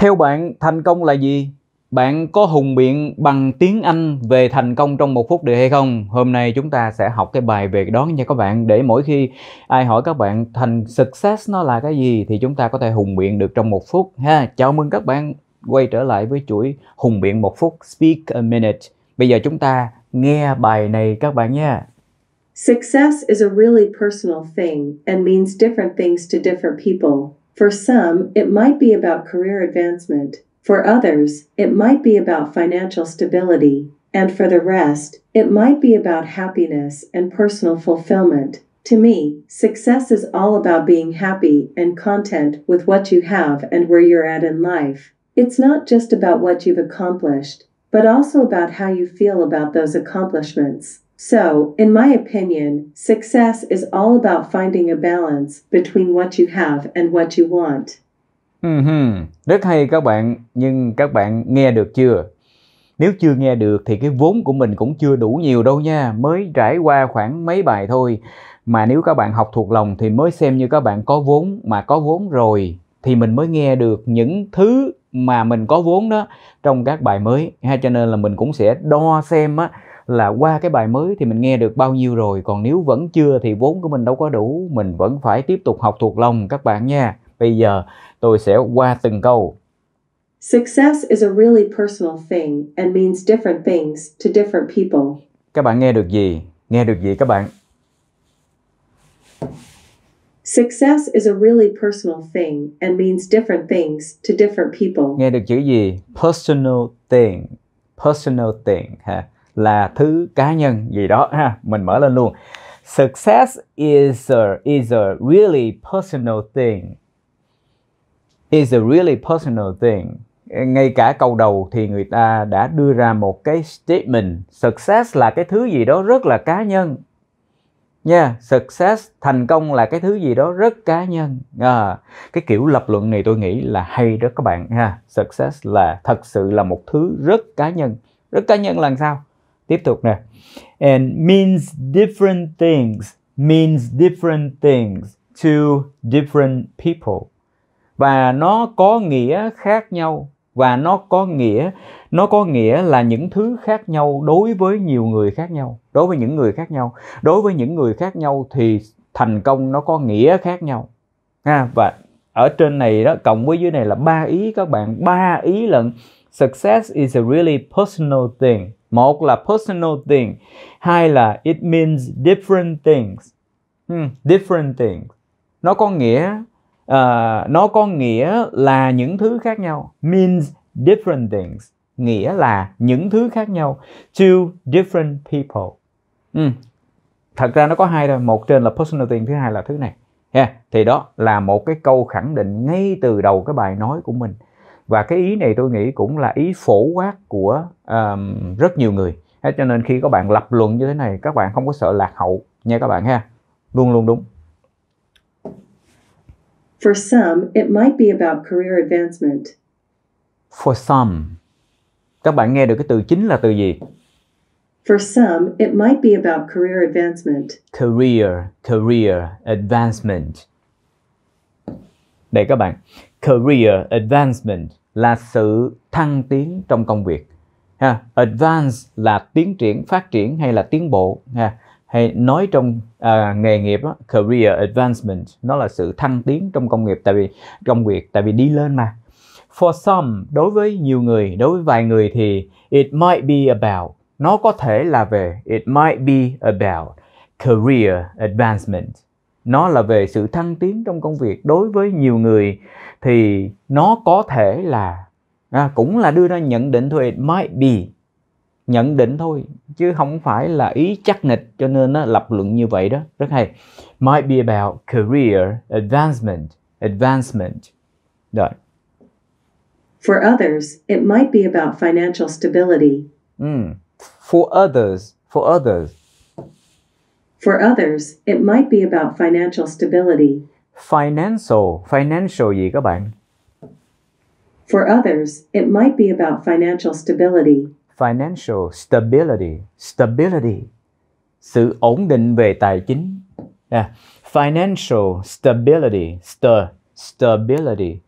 Theo bạn, thành công là gì? Bạn có hùng biện bằng tiếng Anh về thành công trong một phút được hay không? Hôm nay chúng ta sẽ học cái bài về đó nha các bạn để mỗi khi ai hỏi các bạn thành success nó là cái gì thì chúng ta có thể hùng biện được trong một phút ha. Chào mừng các bạn quay trở lại với chuỗi hùng biện một phút Speak a minute. Bây giờ chúng ta nghe bài này các bạn nha. Success is a really personal thing and means different things to different people. For some, it might be about career advancement. For others, it might be about financial stability. And for the rest, it might be about happiness and personal fulfillment. To me, success is all about being happy and content with what you have and where you're at in life. It's not just about what you've accomplished, but also about how you feel about those accomplishments. So, in my opinion, success is all about finding a balance between what you have and what you want. Mm-hmm. Rất hay các bạn, nhưng các bạn nghe được chưa? Nếu chưa nghe được thì cái vốn của mình cũng chưa đủ nhiều đâu nha, mới trải qua khoảng mấy bài thôi. Mà nếu các bạn học thuộc lòng thì mới xem như các bạn có vốn, mà có vốn rồi thì mình mới nghe được những thứ mà mình có vốn đó trong các bài mới. Ha cho nên là mình cũng sẽ đo xem á là qua cái bài mới thì mình nghe được bao nhiêu rồi còn nếu vẫn chưa thì vốn của mình đâu có đủ mình vẫn phải tiếp tục học thuộc lòng các bạn nha bây giờ tôi sẽ qua từng câu Success is a really personal thing and means different things to different people. Các bạn nghe được gì? Nghe được gì các bạn? Success is a really personal thing and means different things to different people. Nghe được chữ gì? Personal thing. Personal thing ha là thứ cá nhân gì đó ha mình mở lên luôn success is a, is a really personal thing is a really personal thing ngay cả câu đầu thì người ta đã đưa ra một cái statement success là cái thứ gì đó rất là cá nhân nha yeah, success thành công là cái thứ gì đó rất cá nhân à, cái kiểu lập luận này tôi nghĩ là hay đó các bạn ha success là thật sự là một thứ rất cá nhân rất cá nhân là sao tiếp tục nè and means different things means different things to different people và nó có nghĩa khác nhau và nó có nghĩa nó có nghĩa là những thứ khác nhau đối với nhiều người khác nhau đối với những người khác nhau đối với những người khác nhau thì thành công nó có nghĩa khác nhau ha và ở trên này đó cộng với dưới này là ba ý các bạn ba ý lận success is a really personal thing một là personal thing, hai là it means different things. Hmm, different things. Nó có nghĩa uh, nó có nghĩa là những thứ khác nhau. Means different things nghĩa là những thứ khác nhau. To different people. Hmm. Thật ra nó có hai thôi, một trên là personal thing, thứ hai là thứ này. Yeah. Thì đó là một cái câu khẳng định ngay từ đầu cái bài nói của mình và cái ý này tôi nghĩ cũng là ý phổ quát của um, rất nhiều người thế cho nên khi các bạn lập luận như thế này các bạn không có sợ lạc hậu nha các bạn ha luôn luôn đúng For some, it might be about career advancement. For some. Các bạn nghe được cái từ chính là từ gì? For some, it might be about career advancement. Career, career advancement. Đây các bạn, career advancement là sự thăng tiến trong công việc ha advance là tiến triển phát triển hay là tiến bộ ha hay nói trong uh, nghề nghiệp đó, career advancement nó là sự thăng tiến trong công nghiệp tại vì công việc tại vì đi lên mà for some đối với nhiều người đối với vài người thì it might be about nó có thể là về it might be about career advancement nó là về sự thăng tiến trong công việc đối với nhiều người thì nó có thể là à, cũng là đưa ra nhận định thôi might be nhận định thôi chứ không phải là ý chắc nịch cho nên nó lập luận như vậy đó rất hay might be about career advancement advancement rồi for others it might be about financial stability mm. for others for others For others, it might be about financial stability. Financial, financial gì các bạn? For others, it might be about financial stability. Financial stability, stability, sự ổn định về tài chính. Yeah. À, financial stability, st, stability.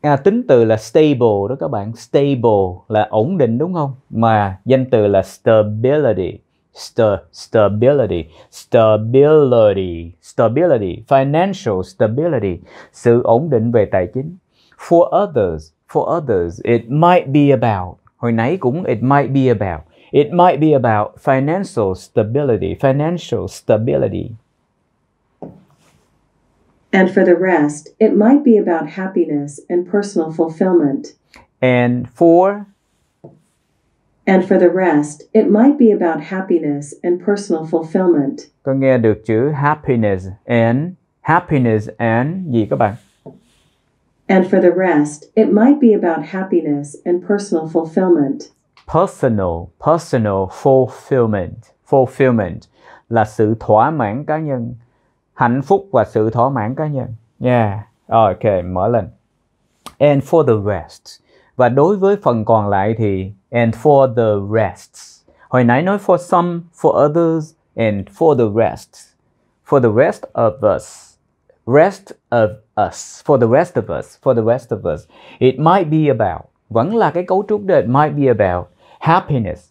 À, tính từ là stable đó các bạn, stable là ổn định đúng không? Mà danh từ là stability. st- stability, stability, stability, financial stability, sự ổn định về tài chính. For others, for others, it might be about, hồi nãy cũng it might be about, it might be about financial stability, financial stability. And for the rest, it might be about happiness and personal fulfillment. And for And for the rest, it might be about happiness and personal fulfillment. Con nghe được chữ happiness and happiness and gì các bạn? And for the rest, it might be about happiness and personal fulfillment. Personal, personal fulfillment. Fulfillment là sự thỏa mãn cá nhân, hạnh phúc và sự thỏa mãn cá nhân. Yeah. okay, mở lên. And for the rest. Và đối với phần còn lại thì and for the rest. Hồi nãy nói for some, for others and for the rest. For the rest of us. Rest of us. For the rest of us. For the rest of us. It might be about. Vẫn là cái cấu trúc đó. It might be about happiness.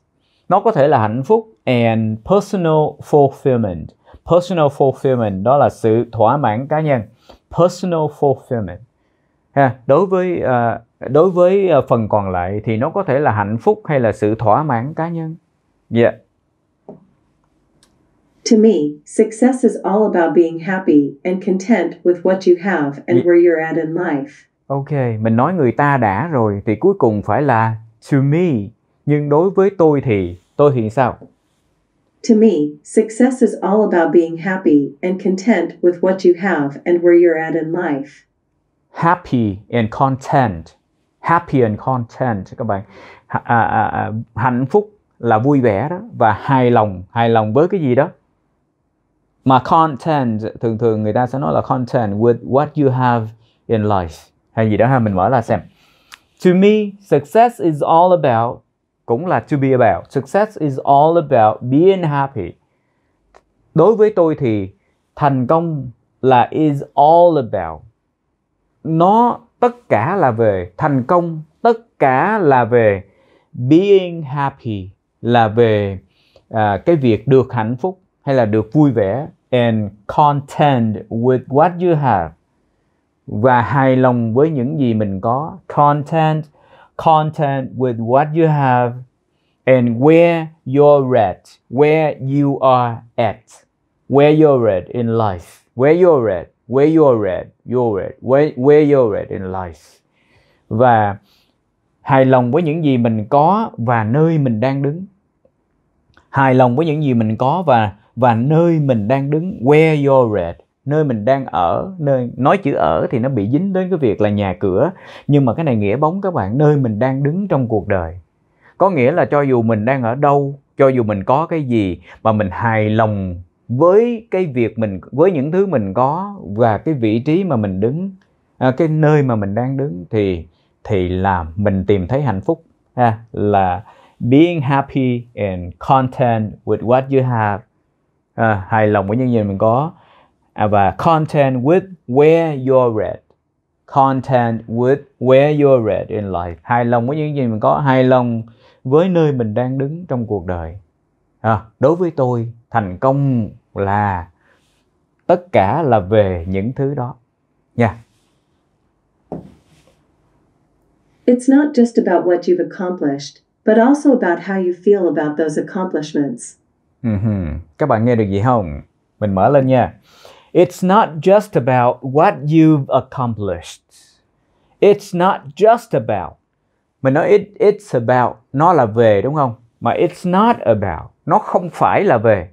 Nó có thể là hạnh phúc and personal fulfillment. Personal fulfillment đó là sự thỏa mãn cá nhân. Personal fulfillment ha đối với ờ, đối với ờ, phần còn lại thì nó có thể là hạnh phúc hay là sự thỏa mãn cá nhân yeah dạ. To me, success is all about being happy and content with what you have and where you're at in life. Ok, mình nói người ta đã rồi thì cuối cùng phải là to me. Nhưng đối với tôi thì tôi thì sao? To me, success is all about being happy and content with what you have and where you're at in life happy and content happy and content các bạn à, à, à, hạnh phúc là vui vẻ đó và hài lòng hài lòng với cái gì đó mà content thường thường người ta sẽ nói là content with what you have in life hay gì đó ha mình mở ra xem to me success is all about cũng là to be about success is all about being happy đối với tôi thì thành công là is all about nó tất cả là về thành công tất cả là về being happy là về à, cái việc được hạnh phúc hay là được vui vẻ and content with what you have và hài lòng với những gì mình có content content with what you have and where you're at where you are at where you're at in life where you're at where you are at, you're at, where, where you're at in life. Và hài lòng với những gì mình có và nơi mình đang đứng. Hài lòng với những gì mình có và và nơi mình đang đứng, where you're at, nơi mình đang ở, nơi nói chữ ở thì nó bị dính đến cái việc là nhà cửa, nhưng mà cái này nghĩa bóng các bạn, nơi mình đang đứng trong cuộc đời. Có nghĩa là cho dù mình đang ở đâu, cho dù mình có cái gì mà mình hài lòng với cái việc mình với những thứ mình có và cái vị trí mà mình đứng à, cái nơi mà mình đang đứng thì thì là mình tìm thấy hạnh phúc ha là being happy and content with what you have à, hài lòng với những gì mình có à, và content with where you're at content with where you're at in life hài lòng với những gì mình có hài lòng với nơi mình đang đứng trong cuộc đời à, đối với tôi thành công là tất cả là về những thứ đó nha yeah. It's not just about what you've accomplished, but also about how you feel about those accomplishments. Mm-hmm. Các bạn nghe được gì không? Mình mở lên nha. It's not just about what you've accomplished. It's not just about. Mình nói it, it's about, nó là về đúng không? Mà it's not about, nó không phải là về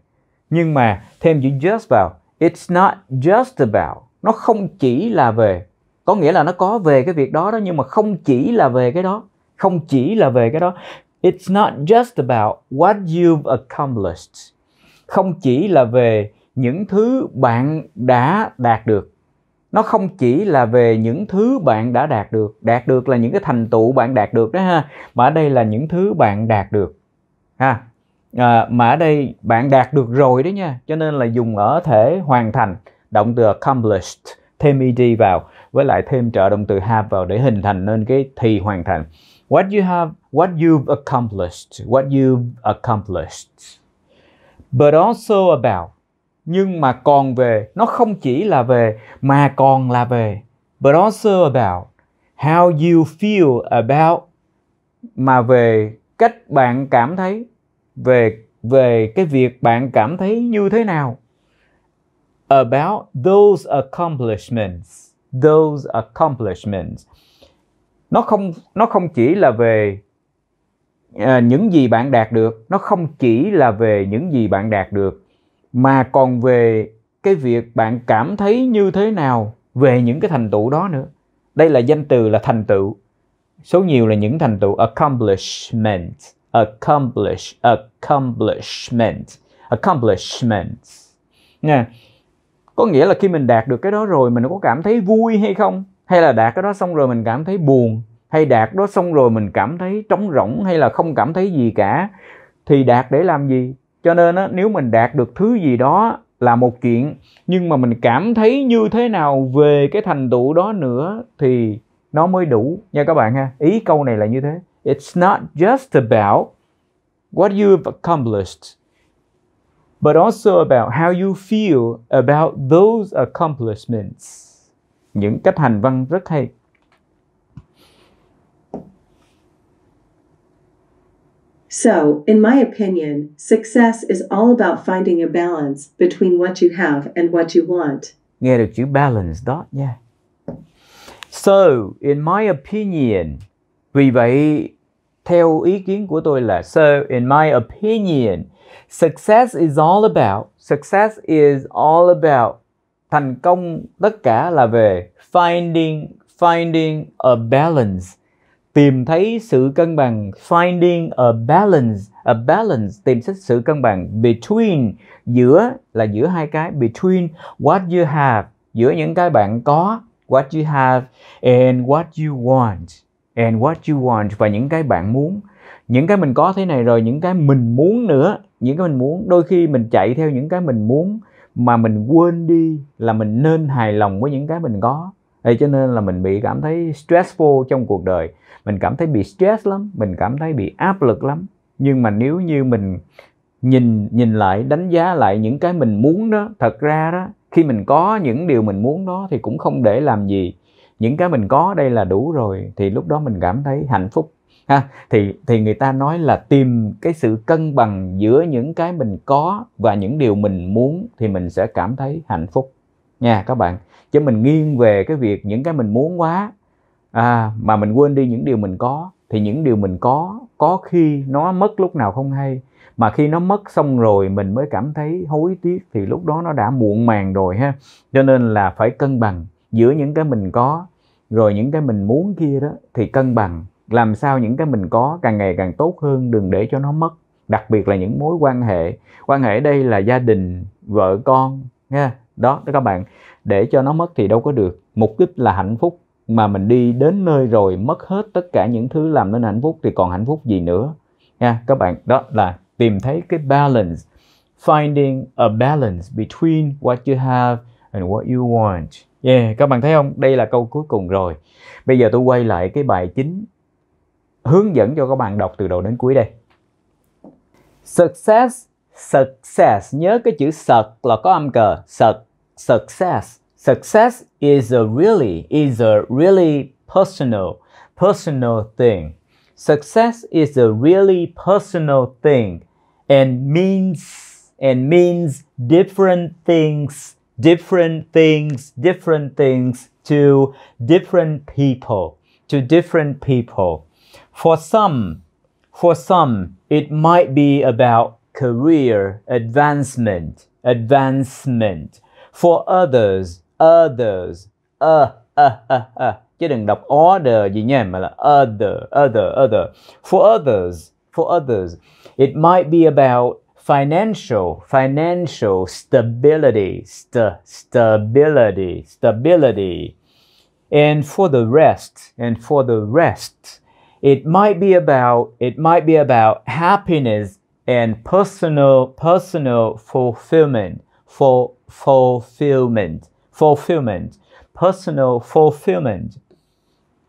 nhưng mà thêm chữ just vào it's not just about nó không chỉ là về có nghĩa là nó có về cái việc đó đó nhưng mà không chỉ là về cái đó không chỉ là về cái đó it's not just about what you've accomplished không chỉ là về những thứ bạn đã đạt được nó không chỉ là về những thứ bạn đã đạt được đạt được là những cái thành tựu bạn đạt được đó ha mà ở đây là những thứ bạn đạt được ha à, mà ở đây bạn đạt được rồi đấy nha cho nên là dùng ở thể hoàn thành động từ accomplished thêm ed vào với lại thêm trợ động từ have vào để hình thành nên cái thì hoàn thành what you have what you've accomplished what you've accomplished but also about nhưng mà còn về nó không chỉ là về mà còn là về but also about how you feel about mà về cách bạn cảm thấy về về cái việc bạn cảm thấy như thế nào about those accomplishments those accomplishments nó không nó không chỉ là về uh, những gì bạn đạt được nó không chỉ là về những gì bạn đạt được mà còn về cái việc bạn cảm thấy như thế nào về những cái thành tựu đó nữa đây là danh từ là thành tựu số nhiều là những thành tựu accomplishments accomplish accomplishment accomplishments nha có nghĩa là khi mình đạt được cái đó rồi mình có cảm thấy vui hay không hay là đạt cái đó xong rồi mình cảm thấy buồn hay đạt đó xong rồi mình cảm thấy trống rỗng hay là không cảm thấy gì cả thì đạt để làm gì cho nên á, nếu mình đạt được thứ gì đó là một chuyện nhưng mà mình cảm thấy như thế nào về cái thành tựu đó nữa thì nó mới đủ nha các bạn ha ý câu này là như thế It's not just about what you've accomplished, but also about how you feel about those accomplishments. Những cách hành văn rất hay. So, in my opinion, success is all about finding a balance between what you have and what you want. Nghe được chữ balance đó nha. Yeah. So, in my opinion, vì vậy theo ý kiến của tôi là so in my opinion success is all about success is all about thành công tất cả là về finding finding a balance tìm thấy sự cân bằng finding a balance a balance tìm thấy sự cân bằng between giữa là giữa hai cái between what you have giữa những cái bạn có what you have and what you want and what you want và những cái bạn muốn những cái mình có thế này rồi những cái mình muốn nữa những cái mình muốn đôi khi mình chạy theo những cái mình muốn mà mình quên đi là mình nên hài lòng với những cái mình có Vậy cho nên là mình bị cảm thấy stressful trong cuộc đời mình cảm thấy bị stress lắm mình cảm thấy bị áp lực lắm nhưng mà nếu như mình nhìn nhìn lại đánh giá lại những cái mình muốn đó thật ra đó khi mình có những điều mình muốn đó thì cũng không để làm gì những cái mình có đây là đủ rồi thì lúc đó mình cảm thấy hạnh phúc ha thì thì người ta nói là tìm cái sự cân bằng giữa những cái mình có và những điều mình muốn thì mình sẽ cảm thấy hạnh phúc nha các bạn chứ mình nghiêng về cái việc những cái mình muốn quá à, mà mình quên đi những điều mình có thì những điều mình có có khi nó mất lúc nào không hay mà khi nó mất xong rồi mình mới cảm thấy hối tiếc thì lúc đó nó đã muộn màng rồi ha cho nên là phải cân bằng giữa những cái mình có rồi những cái mình muốn kia đó thì cân bằng làm sao những cái mình có càng ngày càng tốt hơn đừng để cho nó mất đặc biệt là những mối quan hệ quan hệ đây là gia đình vợ con nha đó đó các bạn để cho nó mất thì đâu có được mục đích là hạnh phúc mà mình đi đến nơi rồi mất hết tất cả những thứ làm nên hạnh phúc thì còn hạnh phúc gì nữa nha các bạn đó là tìm thấy cái balance finding a balance between what you have and what you want. Yeah, các bạn thấy không? Đây là câu cuối cùng rồi. Bây giờ tôi quay lại cái bài chính hướng dẫn cho các bạn đọc từ đầu đến cuối đây. Success, success. Nhớ cái chữ sật là có âm cờ. Sật, success. Success is a really, is a really personal, personal thing. Success is a really personal thing and means and means different things different things, different things to different people, to different people. For some, for some, it might be about career advancement, advancement. For others, others, uh, uh, uh, uh. Chứ đừng đọc order gì nha, mà là other, other, other. For others, for others, it might be about financial financial stability st- stability stability and for the rest and for the rest it might be about it might be about happiness and personal personal fulfillment for fulfillment fulfillment personal fulfillment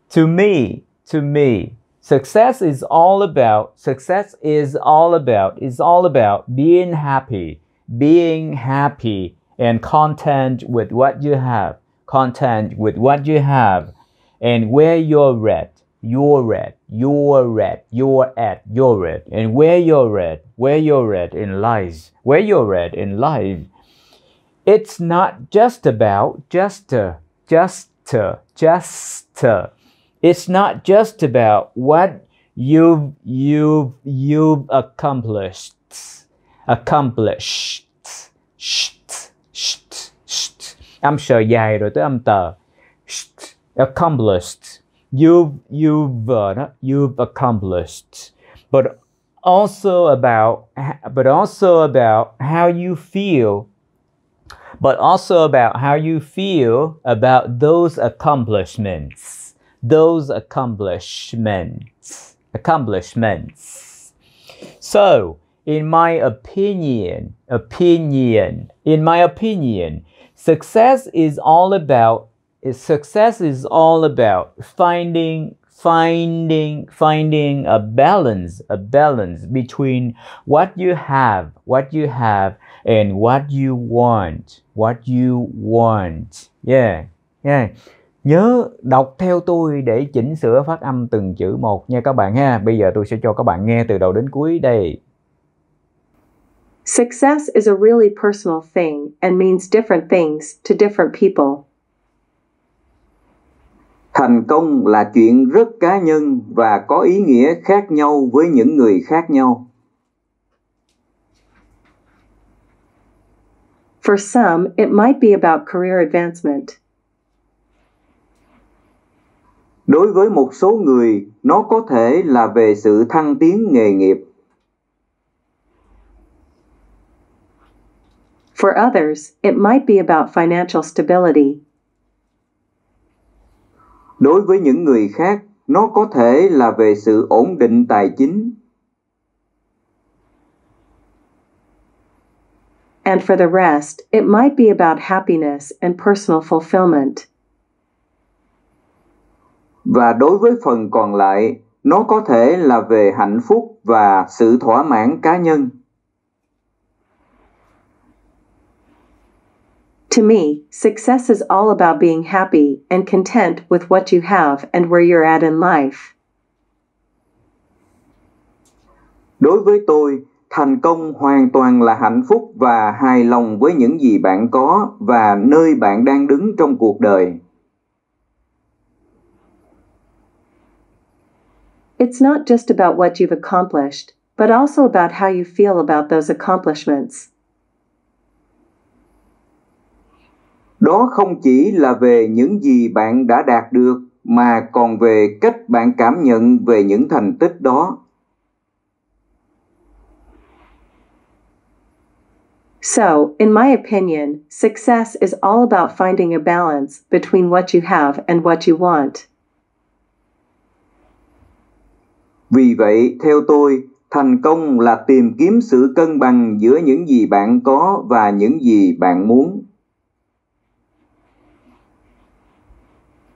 to me to me Success is all about, success is all about, is all about being happy, being happy and content with what you have, content with what you have and where you're at, you're at, you're at, you're at, you're at, and where you're at, where you're at in life, where you're at in life. It's not just about, just, just, just, it's not just about what you've you've you've accomplished accomplished âm sure dài rồi tới âm tờ accomplished you've you've uh, you've accomplished but also about but also about how you feel but also about how you feel about those accomplishments those accomplishments. Accomplishments. So, in my opinion, opinion, in my opinion, success is all about success is all about finding finding finding a balance a balance between what you have what you have and what you want what you want yeah yeah Nhớ đọc theo tôi để chỉnh sửa phát âm từng chữ một nha các bạn ha. Bây giờ tôi sẽ cho các bạn nghe từ đầu đến cuối đây. Success is a really personal thing and means different things to different people. Thành công là chuyện rất cá nhân và có ý nghĩa khác nhau với những người khác nhau. For some, it might be about career advancement. đối với một số người nó có thể là về sự thăng tiến nghề nghiệp For others, it might be about financial stability. Đối với những người khác, nó có thể là về sự ổn định tài chính. And for the rest, it might be about happiness and personal fulfillment và đối với phần còn lại nó có thể là về hạnh phúc và sự thỏa mãn cá nhân To me, success is all about being happy and content with what you have and where you're at in life. Đối với tôi, thành công hoàn toàn là hạnh phúc và hài lòng với những gì bạn có và nơi bạn đang đứng trong cuộc đời. It's not just about what you've accomplished, but also about how you feel about those accomplishments. Đó không chỉ là về những gì bạn đã đạt được mà còn về cách bạn cảm nhận về những thành tích đó. So, in my opinion, success is all about finding a balance between what you have and what you want. Vì vậy, theo tôi, thành công là tìm kiếm sự cân bằng giữa những gì bạn có và những gì bạn muốn